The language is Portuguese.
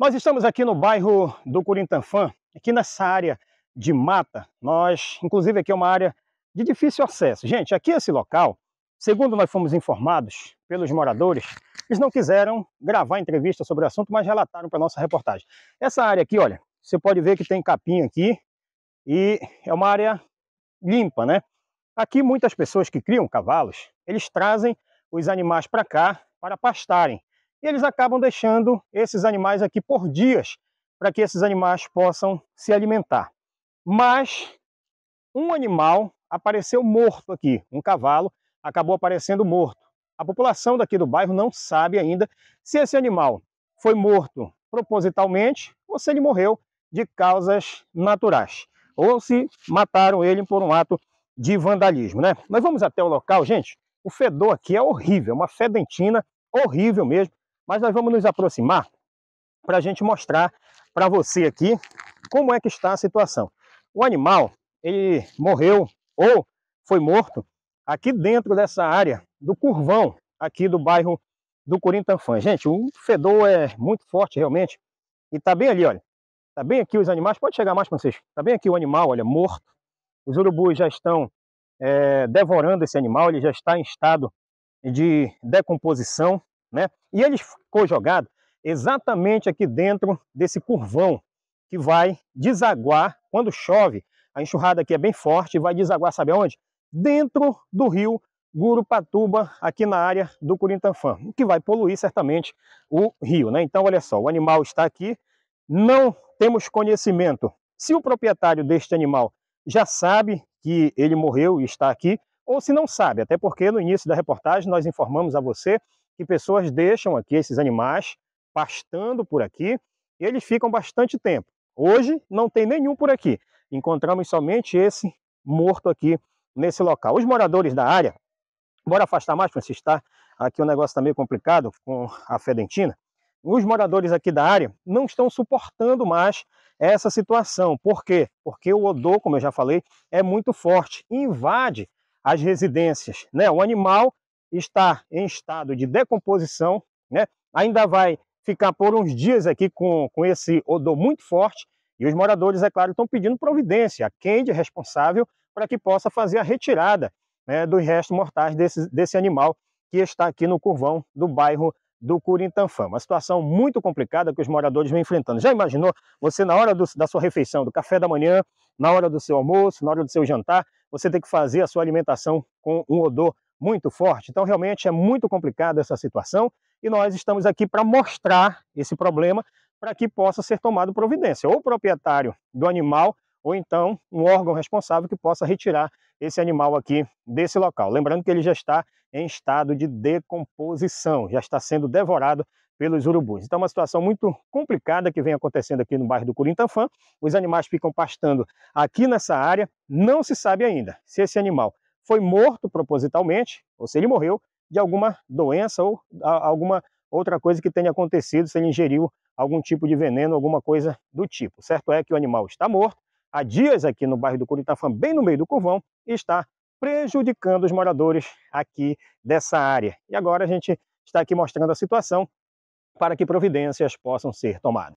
Nós estamos aqui no bairro do Corintanfã, aqui nessa área de mata. Nós, inclusive, aqui é uma área de difícil acesso. Gente, aqui esse local, segundo nós fomos informados pelos moradores, eles não quiseram gravar entrevista sobre o assunto, mas relataram para nossa reportagem. Essa área aqui, olha, você pode ver que tem capim aqui e é uma área limpa, né? Aqui muitas pessoas que criam cavalos, eles trazem os animais para cá para pastarem. E eles acabam deixando esses animais aqui por dias para que esses animais possam se alimentar. Mas um animal apareceu morto aqui, um cavalo acabou aparecendo morto. A população daqui do bairro não sabe ainda se esse animal foi morto propositalmente ou se ele morreu de causas naturais, ou se mataram ele por um ato de vandalismo, né? Mas vamos até o local, gente. O fedor aqui é horrível, é uma fedentina horrível mesmo. Mas nós vamos nos aproximar para a gente mostrar para você aqui como é que está a situação. O animal, ele morreu ou foi morto aqui dentro dessa área do curvão aqui do bairro do Corintanfã. Gente, o fedor é muito forte realmente e está bem ali, olha. Está bem aqui os animais, pode chegar mais para vocês. Está bem aqui o animal, olha, morto. Os urubus já estão é, devorando esse animal, ele já está em estado de decomposição. Né? E ele ficou jogado exatamente aqui dentro desse curvão que vai desaguar quando chove. A enxurrada aqui é bem forte e vai desaguar, sabe aonde? Dentro do rio Gurupatuba, aqui na área do Curintanfã, que vai poluir certamente o rio. Né? Então, olha só, o animal está aqui, não temos conhecimento se o proprietário deste animal já sabe que ele morreu e está aqui, ou se não sabe, até porque no início da reportagem nós informamos a você que pessoas deixam aqui esses animais pastando por aqui e eles ficam bastante tempo. Hoje não tem nenhum por aqui. Encontramos somente esse morto aqui nesse local. Os moradores da área, bora afastar mais, para está Aqui o negócio está meio complicado com a fedentina. Os moradores aqui da área não estão suportando mais essa situação. Por quê? Porque o odor, como eu já falei, é muito forte, invade as residências. Né? O animal está em estado de decomposição, né? ainda vai ficar por uns dias aqui com, com esse odor muito forte e os moradores, é claro, estão pedindo providência, a quem de é responsável, para que possa fazer a retirada né, dos restos mortais desse, desse animal que está aqui no curvão do bairro do Curintanfã. Uma situação muito complicada que os moradores vêm enfrentando. Já imaginou você na hora do, da sua refeição, do café da manhã, na hora do seu almoço, na hora do seu jantar, você tem que fazer a sua alimentação com um odor muito forte. Então, realmente é muito complicada essa situação e nós estamos aqui para mostrar esse problema para que possa ser tomado providência, ou o proprietário do animal, ou então um órgão responsável que possa retirar esse animal aqui desse local. Lembrando que ele já está em estado de decomposição, já está sendo devorado pelos urubus. Então, é uma situação muito complicada que vem acontecendo aqui no bairro do Curintafã. Os animais ficam pastando aqui nessa área, não se sabe ainda se esse animal foi morto propositalmente, ou se ele morreu de alguma doença ou alguma outra coisa que tenha acontecido, se ele ingeriu algum tipo de veneno, alguma coisa do tipo. Certo é que o animal está morto, há dias aqui no bairro do Curitafã, bem no meio do curvão, e está prejudicando os moradores aqui dessa área. E agora a gente está aqui mostrando a situação para que providências possam ser tomadas.